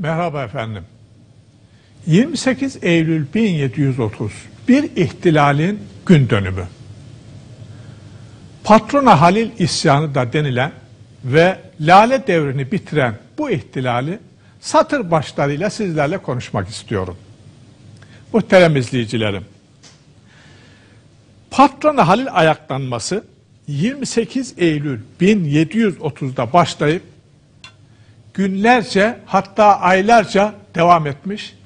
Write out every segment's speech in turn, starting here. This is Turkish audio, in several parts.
Merhaba efendim. 28 Eylül 1730 bir ihtilalin gün dönümü. Patrona Halil isyanı da denilen ve lale devrini bitiren bu ihtilali satır başlarıyla sizlerle konuşmak istiyorum. Muhterem izleyicilerim. Patrona Halil ayaklanması 28 Eylül 1730'da başlayıp günlerce hatta aylarca devam etmiş.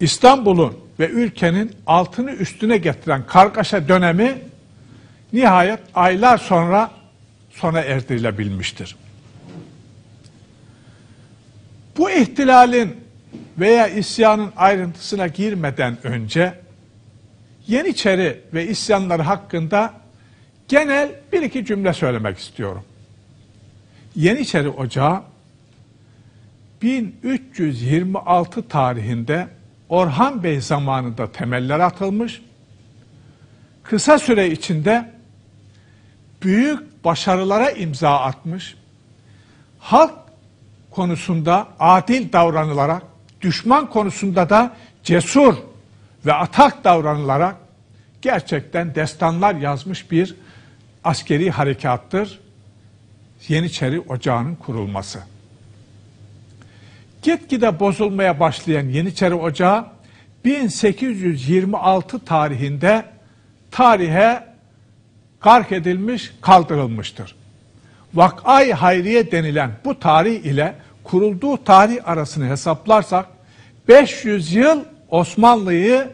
İstanbul'un ve ülkenin altını üstüne getiren kargaşa dönemi nihayet aylar sonra sona erdirilebilmiştir. Bu ihtilalin veya isyanın ayrıntısına girmeden önce Yeniçeri ve isyanları hakkında genel bir iki cümle söylemek istiyorum. Yeniçeri Ocağı 1326 tarihinde Orhan Bey zamanında temeller atılmış. Kısa süre içinde büyük başarılara imza atmış. Halk konusunda adil davranılarak, düşman konusunda da cesur ve atak davranılarak gerçekten destanlar yazmış bir askeri harekattır. Yeniçeri Ocağı'nın kurulması gitgide bozulmaya başlayan Yeniçeri Ocağı 1826 tarihinde tarihe gark edilmiş, kaldırılmıştır. Vakay Hayriye denilen bu tarih ile kurulduğu tarih arasını hesaplarsak 500 yıl Osmanlı'yı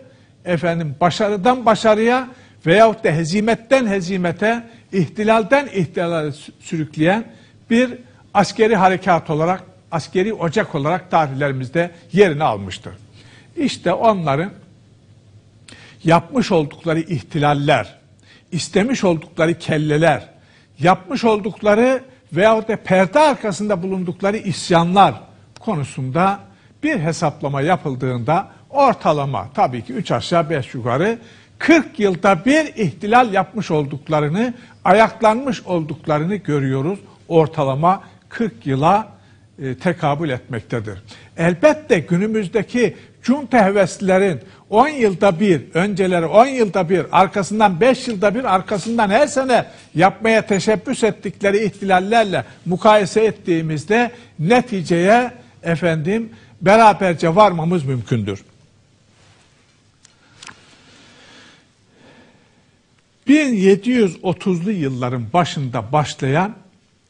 efendim başarıdan başarıya veyahut da hezimetten hezimete, ihtilalden ihtilale sürükleyen bir askeri harekat olarak askeri ocak olarak tarihlerimizde yerini almıştır. İşte onların yapmış oldukları ihtilaller, istemiş oldukları kelleler, yapmış oldukları veyahut da perde arkasında bulundukları isyanlar konusunda bir hesaplama yapıldığında ortalama tabii ki 3 aşağı 5 yukarı 40 yılda bir ihtilal yapmış olduklarını, ayaklanmış olduklarını görüyoruz. Ortalama 40 yıla e, tekabül etmektedir. Elbette günümüzdeki junta heveslilerin 10 yılda bir, önceleri 10 yılda bir, arkasından 5 yılda bir, arkasından her sene yapmaya teşebbüs ettikleri ihtilallerle mukayese ettiğimizde neticeye efendim beraberce varmamız mümkündür. ...1730'lu yılların başında başlayan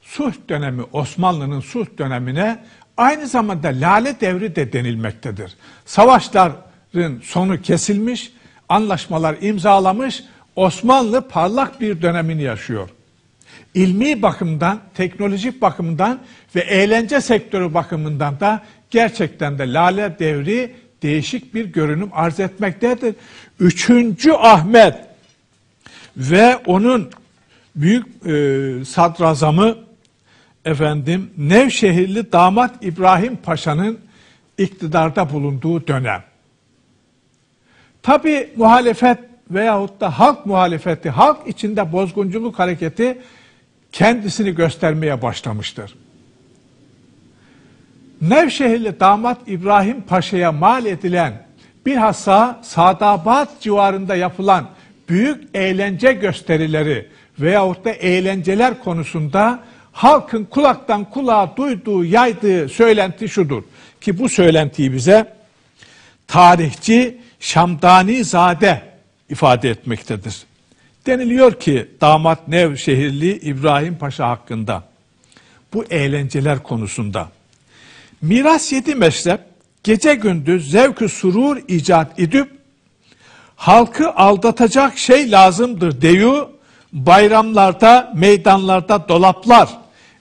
Suh dönemi Osmanlı'nın Suh dönemine aynı zamanda lale devri de denilmektedir. Savaşların sonu kesilmiş, anlaşmalar imzalamış, Osmanlı parlak bir dönemini yaşıyor. İlmi bakımdan, teknolojik bakımdan ve eğlence sektörü bakımından da gerçekten de lale devri değişik bir görünüm arz etmektedir. Üçüncü Ahmet ve onun büyük e, sadrazamı efendim Nevşehirli damat İbrahim Paşa'nın iktidarda bulunduğu dönem. Tabi muhalefet veyahut da halk muhalefeti, halk içinde bozgunculuk hareketi kendisini göstermeye başlamıştır. Nevşehirli damat İbrahim Paşa'ya mal edilen bilhassa Sadabat civarında yapılan büyük eğlence gösterileri veyahut da eğlenceler konusunda halkın kulaktan kulağa duyduğu, yaydığı söylenti şudur. Ki bu söylentiyi bize tarihçi Şamdani Zade ifade etmektedir. Deniliyor ki damat Nevşehirli İbrahim Paşa hakkında bu eğlenceler konusunda. Miras yedi meşrep gece gündüz zevk-ü surur icat edip halkı aldatacak şey lazımdır deyu bayramlarda meydanlarda dolaplar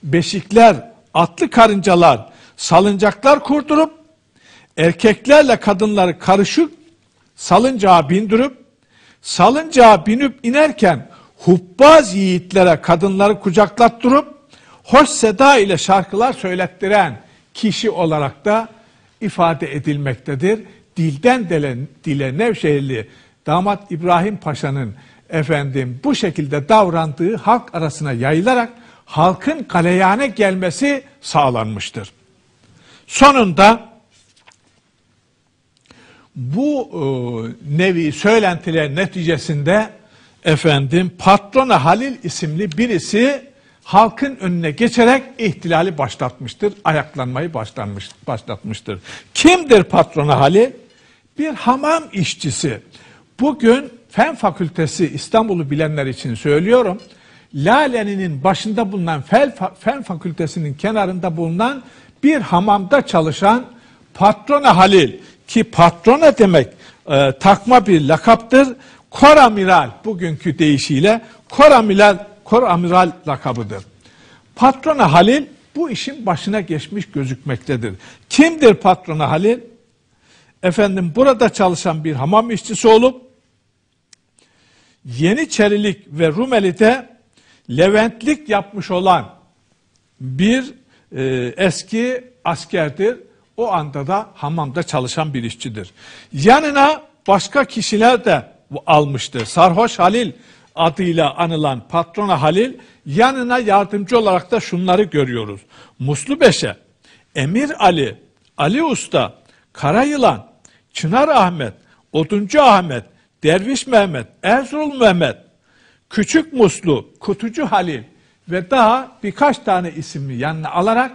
beşikler, atlı karıncalar, salıncaklar kurdurup, erkeklerle kadınları karışık salıncağa bindirip, salıncağa binip inerken hubbaz yiğitlere kadınları kucaklattırıp, hoş seda ile şarkılar söylettiren kişi olarak da ifade edilmektedir. Dilden dile, dile Nevşehirli damat İbrahim Paşa'nın efendim bu şekilde davrandığı halk arasına yayılarak halkın galeyane gelmesi sağlanmıştır. Sonunda bu e, nevi söylentiler neticesinde efendim Patrona Halil isimli birisi halkın önüne geçerek ihtilali başlatmıştır. Ayaklanmayı başlanmış, başlatmıştır. Kimdir Patrona Halil? Bir hamam işçisi. Bugün Fen Fakültesi İstanbul'u bilenler için söylüyorum. Lale'nin başında bulunan Fel, Fen Fakültesinin kenarında bulunan bir hamamda çalışan Patrona Halil ki patrona demek e, takma bir lakaptır. Koramiral bugünkü deyişiyle Koramiral Koramiral lakabıdır. Patrona Halil bu işin başına geçmiş gözükmektedir. Kimdir patrona Halil? Efendim burada çalışan bir hamam işçisi olup Yeniçerilik ve Rumeli'de Leventlik yapmış olan bir e, eski askerdir. O anda da hamamda çalışan bir işçidir. Yanına başka kişiler de almıştı. Sarhoş Halil adıyla anılan patrona Halil yanına yardımcı olarak da şunları görüyoruz. Muslu Beşe, Emir Ali, Ali Usta, Karayılan, Çınar Ahmet, Oduncu Ahmet, Derviş Mehmet, Erzurum Mehmet, Küçük Muslu, Kutucu Halil ve daha birkaç tane isimli yanına alarak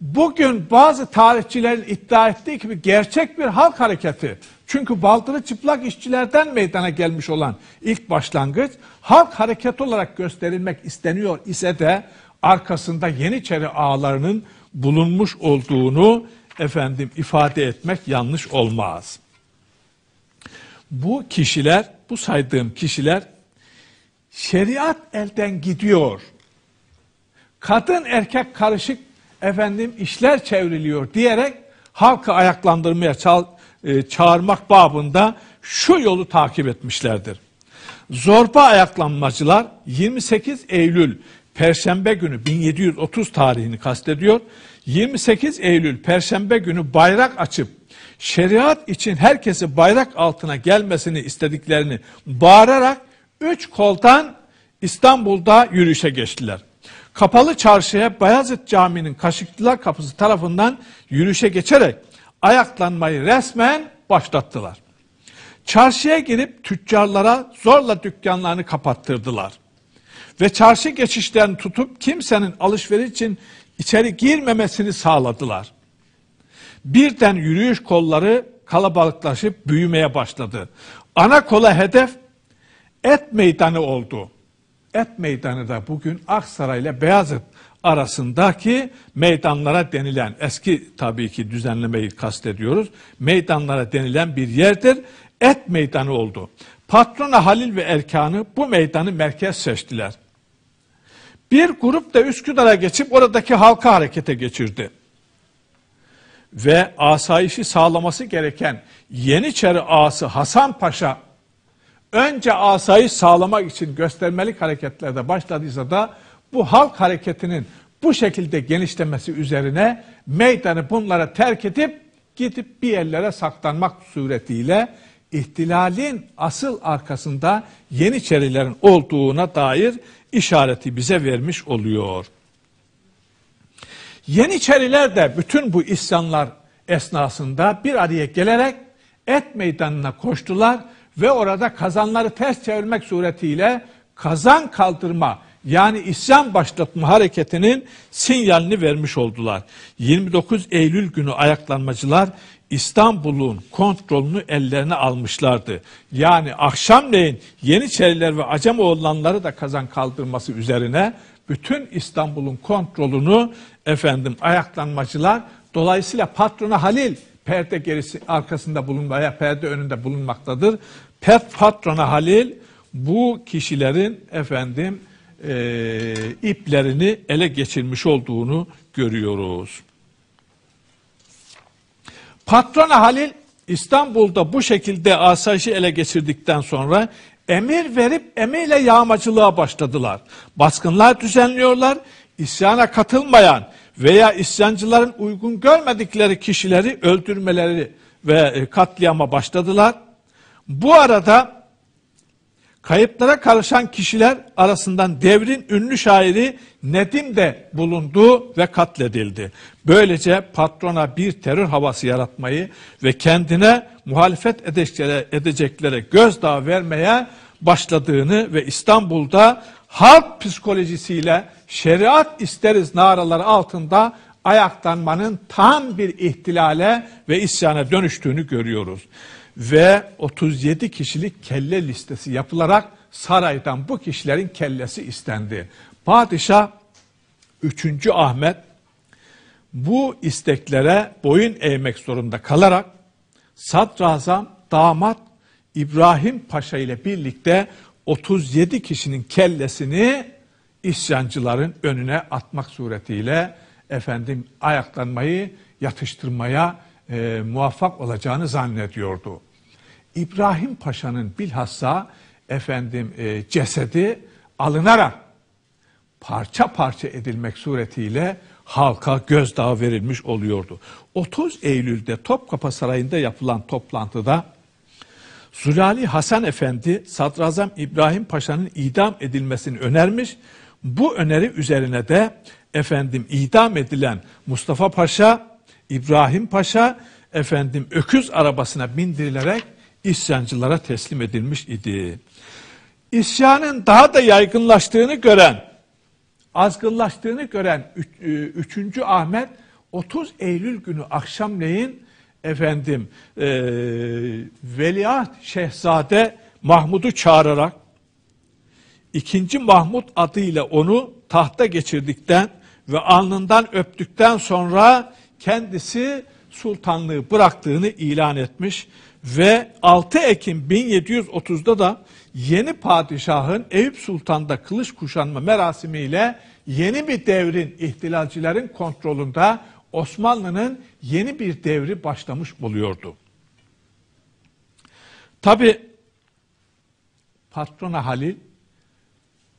bugün bazı tarihçilerin iddia ettiği gibi gerçek bir halk hareketi. Çünkü baltılı çıplak işçilerden meydana gelmiş olan ilk başlangıç halk hareketi olarak gösterilmek isteniyor ise de arkasında Yeniçeri ağlarının bulunmuş olduğunu efendim ifade etmek yanlış olmaz. Bu kişiler, bu saydığım kişiler Şeriat elden gidiyor. Kadın erkek karışık efendim işler çevriliyor diyerek halkı ayaklandırmaya e, çağırmak babında şu yolu takip etmişlerdir. Zorba ayaklanmacılar 28 Eylül Perşembe günü 1730 tarihini kastediyor. 28 Eylül Perşembe günü bayrak açıp şeriat için herkesi bayrak altına gelmesini istediklerini bağırarak Üç koltan İstanbul'da yürüyüşe geçtiler. Kapalı çarşıya Bayezid Camii'nin Kaşıklılar Kapısı tarafından yürüyüşe geçerek ayaklanmayı resmen başlattılar. Çarşıya girip tüccarlara zorla dükkanlarını kapattırdılar. Ve çarşı geçişlerini tutup kimsenin alışveriş için içeri girmemesini sağladılar. Birden yürüyüş kolları kalabalıklaşıp büyümeye başladı. Ana kola hedef Et meydanı oldu. Et meydanı da bugün Aksaray ile Beyazıt arasındaki meydanlara denilen, eski tabii ki düzenlemeyi kastediyoruz, meydanlara denilen bir yerdir. Et meydanı oldu. Patrona Halil ve Erkan'ı bu meydanı merkez seçtiler. Bir grup da Üsküdar'a geçip oradaki halka harekete geçirdi. Ve asayişi sağlaması gereken Yeniçeri ağası Hasan Paşa önce asayı sağlamak için göstermelik hareketlerde başladıysa da bu halk hareketinin bu şekilde genişlemesi üzerine meydanı bunlara terk edip gidip bir yerlere saklanmak suretiyle ihtilalin asıl arkasında Yeniçerilerin olduğuna dair işareti bize vermiş oluyor. Yeniçeriler de bütün bu isyanlar esnasında bir araya gelerek et meydanına koştular ve orada kazanları ters çevirmek suretiyle kazan kaldırma yani isyan başlatma hareketinin sinyalini vermiş oldular. 29 Eylül günü ayaklanmacılar İstanbul'un kontrolünü ellerine almışlardı. Yani akşamleyin Yeniçeriler ve acem Acemoğullanları da kazan kaldırması üzerine bütün İstanbul'un kontrolünü efendim ayaklanmacılar dolayısıyla patronu Halil perde gerisi arkasında bulunmaya, perde önünde bulunmaktadır. Pet patrona Halil bu kişilerin efendim e, iplerini ele geçirmiş olduğunu görüyoruz. Patrona Halil İstanbul'da bu şekilde asayişi ele geçirdikten sonra emir verip emirle yağmacılığa başladılar. Baskınlar düzenliyorlar. İsyana katılmayan, veya isyancıların uygun görmedikleri kişileri öldürmeleri ve e, katliama başladılar. Bu arada kayıplara karışan kişiler arasından devrin ünlü şairi Nedim de bulundu ve katledildi. Böylece patrona bir terör havası yaratmayı ve kendine muhalefet edeceklere, edeceklere gözdağı vermeye başladığını ve İstanbul'da halk psikolojisiyle şeriat isteriz naraları altında ayaklanmanın tam bir ihtilale ve isyana dönüştüğünü görüyoruz. Ve 37 kişilik kelle listesi yapılarak saraydan bu kişilerin kellesi istendi. Padişah 3. Ahmet bu isteklere boyun eğmek zorunda kalarak sadrazam damat İbrahim Paşa ile birlikte 37 kişinin kellesini isyancıların önüne atmak suretiyle efendim ayaklanmayı yatıştırmaya e, muvaffak olacağını zannediyordu. İbrahim Paşa'nın bilhassa efendim e, cesedi alınarak parça parça edilmek suretiyle halka gözdağı verilmiş oluyordu. 30 Eylül'de Topkapı Sarayı'nda yapılan toplantıda Zülali Hasan Efendi Sadrazam İbrahim Paşa'nın idam edilmesini önermiş bu öneri üzerine de efendim idam edilen Mustafa Paşa, İbrahim Paşa efendim öküz arabasına bindirilerek isyancılara teslim edilmiş idi. İsyanın daha da yaygınlaştığını gören, azgınlaştığını gören 3. E, Ahmet 30 Eylül günü akşamleyin efendim e, Veliaht Şehzade Mahmud'u çağırarak 2. Mahmud adıyla onu tahta geçirdikten ve alnından öptükten sonra kendisi sultanlığı bıraktığını ilan etmiş ve 6 Ekim 1730'da da yeni padişahın Eyüp Sultan'da kılıç kuşanma merasimiyle yeni bir devrin ihtilalcilerin kontrolünde Osmanlı'nın yeni bir devri başlamış oluyordu. Tabi Patrona Halil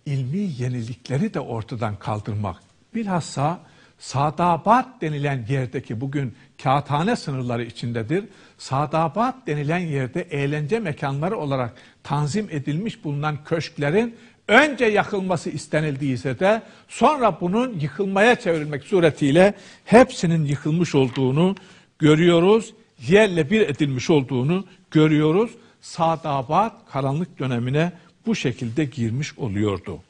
ilmi yenilikleri de ortadan kaldırmak. Bilhassa Sadabat denilen yerdeki bugün kağıthane sınırları içindedir. Sadabat denilen yerde eğlence mekanları olarak tanzim edilmiş bulunan köşklerin önce yakılması istenildiyse de sonra bunun yıkılmaya çevrilmek suretiyle hepsinin yıkılmış olduğunu görüyoruz. Yerle bir edilmiş olduğunu görüyoruz. Sadabat karanlık dönemine bu şekilde girmiş oluyordu.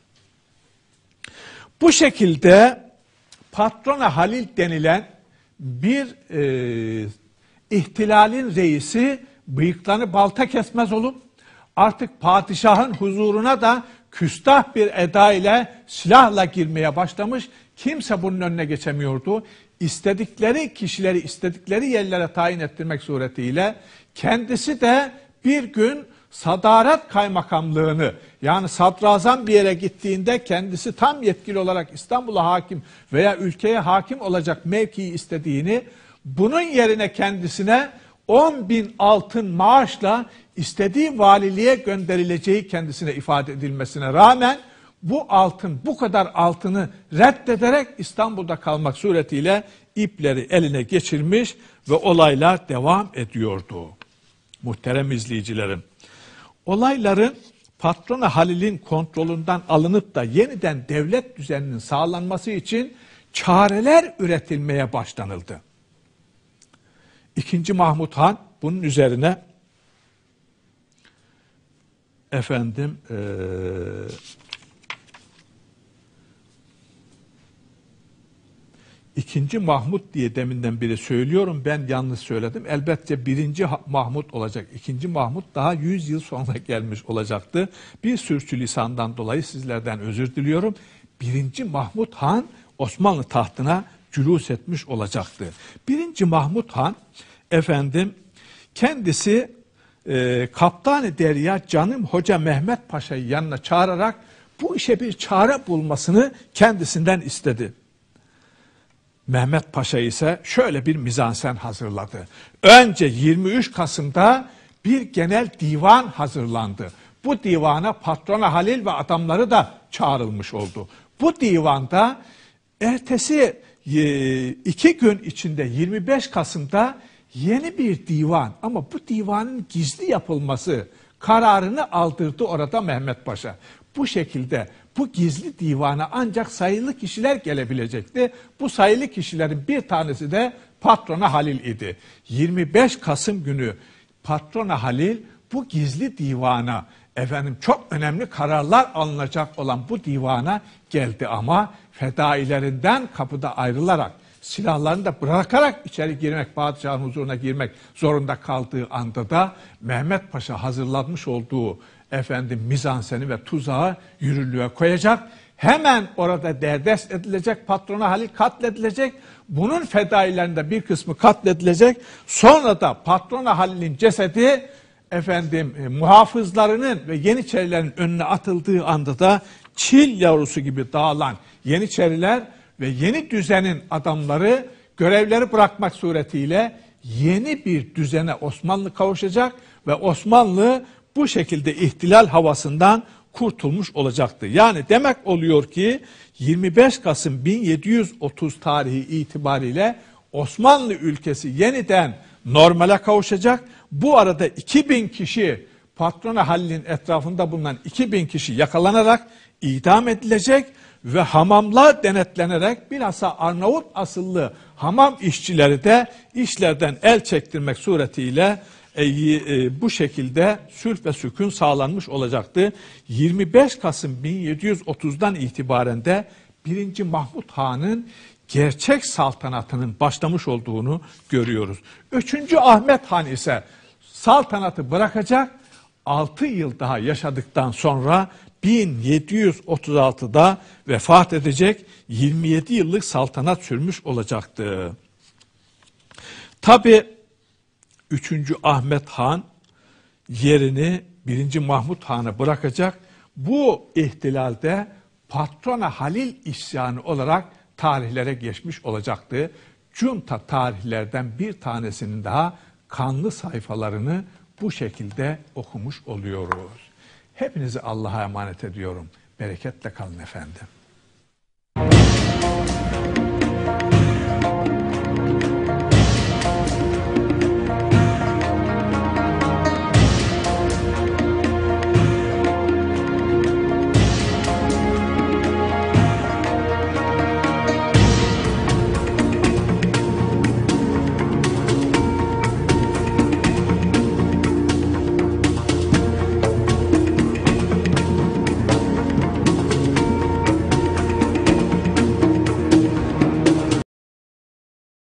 Bu şekilde patrona Halil denilen bir e, ihtilalin reisi bıyıklarını balta kesmez olup artık padişahın huzuruna da küstah bir eda ile silahla girmeye başlamış. Kimse bunun önüne geçemiyordu. İstedikleri kişileri istedikleri yerlere tayin ettirmek suretiyle kendisi de bir gün Sadaret kaymakamlığını yani sadrazam bir yere gittiğinde kendisi tam yetkili olarak İstanbul'a hakim veya ülkeye hakim olacak mevkiyi istediğini bunun yerine kendisine 10 bin altın maaşla istediği valiliğe gönderileceği kendisine ifade edilmesine rağmen bu altın, bu kadar altını reddederek İstanbul'da kalmak suretiyle ipleri eline geçirmiş ve olaylar devam ediyordu. Muhterem izleyicilerim, olayların patronu Halil'in kontrolünden alınıp da yeniden devlet düzeninin sağlanması için çareler üretilmeye başlanıldı. İkinci Mahmut Han bunun üzerine efendim e, İkinci Mahmut diye deminden biri söylüyorum. Ben yanlış söyledim. Elbette birinci Mahmut olacak. İkinci Mahmut daha 100 yıl sonra gelmiş olacaktı. Bir sürçülisandan dolayı sizlerden özür diliyorum. Birinci Mahmut Han Osmanlı tahtına cülus etmiş olacaktı. Birinci Mahmut Han efendim kendisi e, Kaptani Derya Canım Hoca Mehmet Paşa'yı yanına çağırarak bu işe bir çare bulmasını kendisinden istedi. Mehmet Paşa ise şöyle bir mizansen hazırladı. Önce 23 Kasım'da bir genel divan hazırlandı. Bu divana patrona Halil ve adamları da çağrılmış oldu. Bu divanda ertesi e, iki gün içinde 25 Kasım'da yeni bir divan ama bu divanın gizli yapılması kararını aldırdı orada Mehmet Paşa bu şekilde bu gizli divana ancak sayılı kişiler gelebilecekti. Bu sayılı kişilerin bir tanesi de patrona Halil idi. 25 Kasım günü patrona Halil bu gizli divana efendim çok önemli kararlar alınacak olan bu divana geldi ama fedailerinden kapıda ayrılarak silahlarını da bırakarak içeri girmek, padişahın huzuruna girmek zorunda kaldığı anda da Mehmet Paşa hazırlatmış olduğu efendim mizanseni ve tuzağı yürürlüğe koyacak. Hemen orada derdest edilecek, patrona Halil katledilecek. Bunun fedailerinde bir kısmı katledilecek. Sonra da patrona Halil'in cesedi efendim e, muhafızlarının ve Yeniçerilerin önüne atıldığı anda da çil yavrusu gibi dağılan Yeniçeriler ve yeni düzenin adamları görevleri bırakmak suretiyle yeni bir düzene Osmanlı kavuşacak ve Osmanlı bu şekilde ihtilal havasından kurtulmuş olacaktı. Yani demek oluyor ki 25 Kasım 1730 tarihi itibariyle Osmanlı ülkesi yeniden normale kavuşacak. Bu arada 2000 kişi Patrona Halil'in etrafında bulunan 2000 kişi yakalanarak idam edilecek ve hamamla denetlenerek bilhassa Arnavut asıllı hamam işçileri de işlerden el çektirmek suretiyle e, e, bu şekilde sülh ve sükun sağlanmış olacaktı. 25 Kasım 1730'dan itibaren de 1. Mahmut Han'ın gerçek saltanatının başlamış olduğunu görüyoruz. 3. Ahmet Han ise saltanatı bırakacak 6 yıl daha yaşadıktan sonra 1736'da vefat edecek 27 yıllık saltanat sürmüş olacaktı. Tabi 3. Ahmet Han yerini 1. Mahmut Han'a bırakacak. Bu ihtilalde patrona Halil isyanı olarak tarihlere geçmiş olacaktı. Cunta tarihlerden bir tanesinin daha kanlı sayfalarını bu şekilde okumuş oluyoruz. Hepinizi Allah'a emanet ediyorum. Bereketle kalın efendim.